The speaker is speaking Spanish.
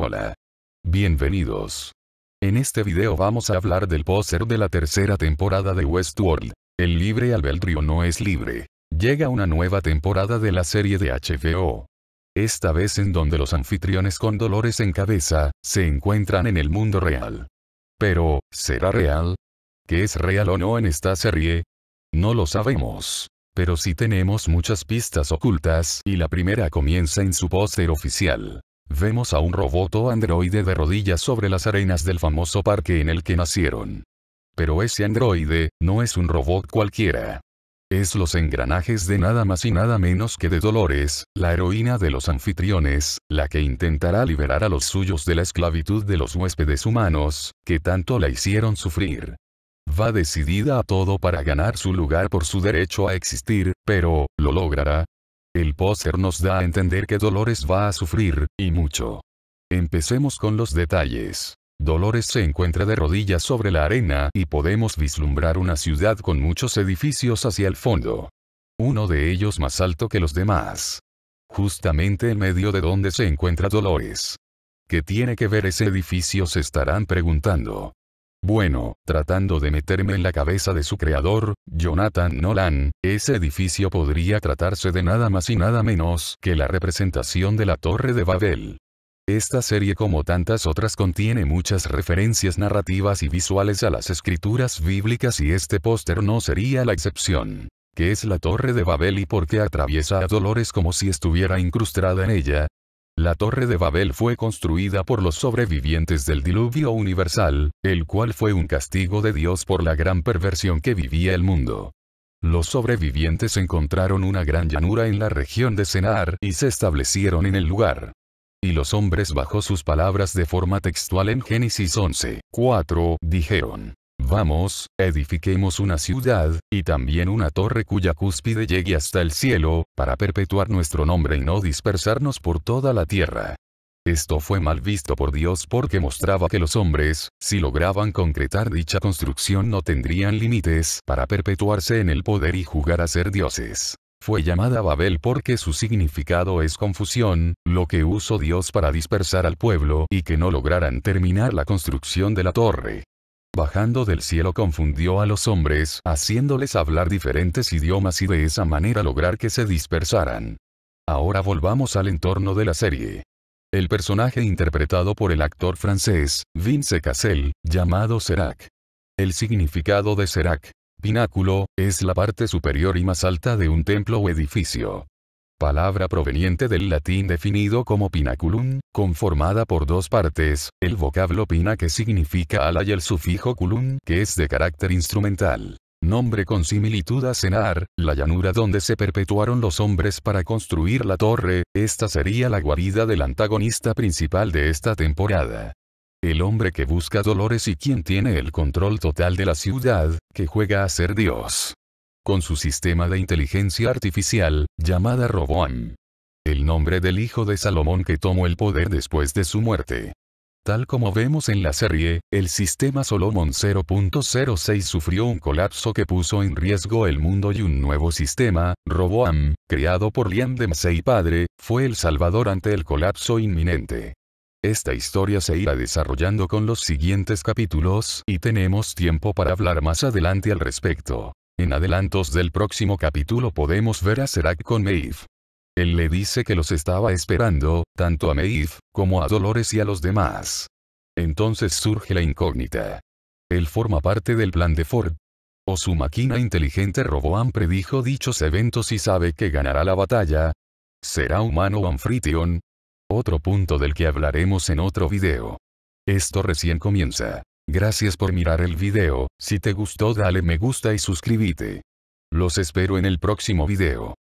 Hola. Bienvenidos. En este video vamos a hablar del póster de la tercera temporada de Westworld. El libre albedrío no es libre. Llega una nueva temporada de la serie de HBO. Esta vez en donde los anfitriones con dolores en cabeza, se encuentran en el mundo real. Pero, ¿será real? ¿Qué es real o no en esta serie? No lo sabemos. Pero sí tenemos muchas pistas ocultas y la primera comienza en su póster oficial. Vemos a un robot o androide de rodillas sobre las arenas del famoso parque en el que nacieron. Pero ese androide, no es un robot cualquiera. Es los engranajes de nada más y nada menos que de Dolores, la heroína de los anfitriones, la que intentará liberar a los suyos de la esclavitud de los huéspedes humanos, que tanto la hicieron sufrir. Va decidida a todo para ganar su lugar por su derecho a existir, pero, ¿lo logrará? El póster nos da a entender que Dolores va a sufrir, y mucho. Empecemos con los detalles. Dolores se encuentra de rodillas sobre la arena y podemos vislumbrar una ciudad con muchos edificios hacia el fondo. Uno de ellos más alto que los demás. Justamente en medio de donde se encuentra Dolores. ¿Qué tiene que ver ese edificio? Se estarán preguntando. Bueno, tratando de meterme en la cabeza de su creador, Jonathan Nolan, ese edificio podría tratarse de nada más y nada menos que la representación de la Torre de Babel. Esta serie como tantas otras contiene muchas referencias narrativas y visuales a las escrituras bíblicas y este póster no sería la excepción. ¿Qué es la Torre de Babel y por qué atraviesa a Dolores como si estuviera incrustada en ella? La Torre de Babel fue construida por los sobrevivientes del diluvio universal, el cual fue un castigo de Dios por la gran perversión que vivía el mundo. Los sobrevivientes encontraron una gran llanura en la región de Senar y se establecieron en el lugar. Y los hombres bajo sus palabras de forma textual en Génesis 11, 4, dijeron, Vamos, edifiquemos una ciudad, y también una torre cuya cúspide llegue hasta el cielo, para perpetuar nuestro nombre y no dispersarnos por toda la tierra. Esto fue mal visto por Dios porque mostraba que los hombres, si lograban concretar dicha construcción no tendrían límites para perpetuarse en el poder y jugar a ser dioses. Fue llamada Babel porque su significado es confusión, lo que usó Dios para dispersar al pueblo y que no lograran terminar la construcción de la torre bajando del cielo confundió a los hombres haciéndoles hablar diferentes idiomas y de esa manera lograr que se dispersaran. Ahora volvamos al entorno de la serie. El personaje interpretado por el actor francés, Vince Cassel, llamado Serac. El significado de Serac, pináculo, es la parte superior y más alta de un templo o edificio palabra proveniente del latín definido como pinaculum, conformada por dos partes, el vocablo pina que significa ala y el sufijo culum que es de carácter instrumental. Nombre con similitud a Cenar, la llanura donde se perpetuaron los hombres para construir la torre, esta sería la guarida del antagonista principal de esta temporada. El hombre que busca dolores y quien tiene el control total de la ciudad, que juega a ser Dios con su sistema de inteligencia artificial, llamada Roboam. El nombre del hijo de Salomón que tomó el poder después de su muerte. Tal como vemos en la serie, el sistema Solomon 0.06 sufrió un colapso que puso en riesgo el mundo y un nuevo sistema, Roboam, creado por Liam Dempsey padre, fue el salvador ante el colapso inminente. Esta historia se irá desarrollando con los siguientes capítulos y tenemos tiempo para hablar más adelante al respecto. En adelantos del próximo capítulo podemos ver a Serac con Maeve. Él le dice que los estaba esperando, tanto a Maeve, como a Dolores y a los demás. Entonces surge la incógnita. Él forma parte del plan de Ford. O su máquina inteligente Roboam predijo dichos eventos y sabe que ganará la batalla. ¿Será humano o anfitrión? Otro punto del que hablaremos en otro video. Esto recién comienza. Gracias por mirar el video, si te gustó dale me gusta y suscríbete. Los espero en el próximo video.